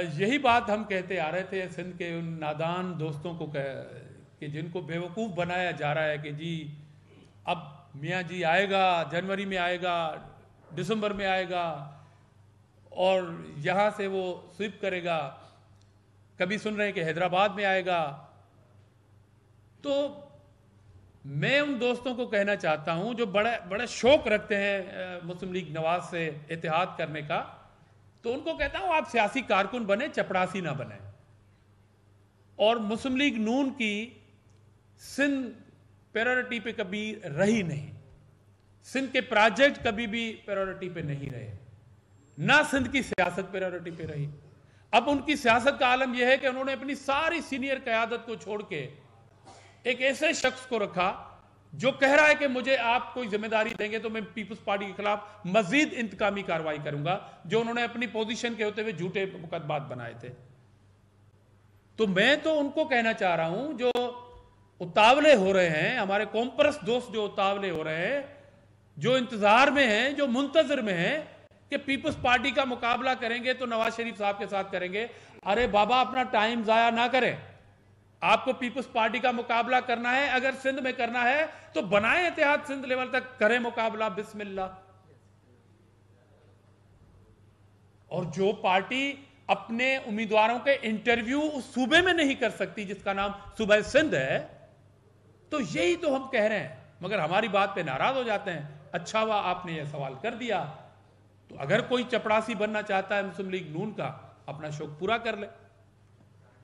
यही बात हम कहते आ रहे थे सिंध के उन नादान दोस्तों को कह कि जिनको बेवकूफ़ बनाया जा रहा है कि जी अब मियाँ जी आएगा जनवरी में आएगा दिसंबर में आएगा और यहाँ से वो स्वीप करेगा कभी सुन रहे हैं कि हैदराबाद में आएगा तो मैं उन दोस्तों को कहना चाहता हूँ जो बड़े बड़े शौक रखते हैं मुस्लिम लीग नवाज से एतिहाद करने का तो उनको कहता हूं आप सियासी कारकुन बने चपड़ासी ना बने और मुस्लिम लीग नून की सिंध पेरोरिटी पे कभी रही नहीं सिंध के प्रोजेक्ट कभी भी पेरोरिटी पे नहीं रहे ना सिंध की सियासत पेरोरिटी पे रही अब उनकी सियासत का आलम यह है कि उन्होंने अपनी सारी सीनियर क्यादत को छोड़ के एक ऐसे शख्स को रखा जो कह रहा है कि मुझे आप कोई जिम्मेदारी देंगे तो मैं पीपुल्स पार्टी के खिलाफ मजीद इंतकामी कार्रवाई करूंगा जो उन्होंने अपनी पोजीशन के होते हुए झूठे मुकदमात बनाए थे तो मैं तो उनको कहना चाह रहा हूं जो उतावले हो रहे हैं हमारे कॉम्प्रस दोस्त जो उतावले हो रहे हैं जो इंतजार में हैं जो मुंतजर में हैं कि पीपुल्स पार्टी का मुकाबला करेंगे तो नवाज शरीफ साहब के साथ करेंगे अरे बाबा अपना टाइम जाया ना करें आपको पीपुल्स पार्टी का मुकाबला करना है अगर सिंध में करना है तो बनाए एहतियात सिंध लेवल तक करें मुकाबला बिस्मिल्ला और जो पार्टी अपने उम्मीदवारों के इंटरव्यू उस सूबे में नहीं कर सकती जिसका नाम सुबह सिंध है तो यही तो हम कह रहे हैं मगर हमारी बात पे नाराज हो जाते हैं अच्छा हुआ आपने यह सवाल कर दिया तो अगर कोई चपड़ासी बनना चाहता है मुस्लिम लीग नून का अपना शौक पूरा कर ले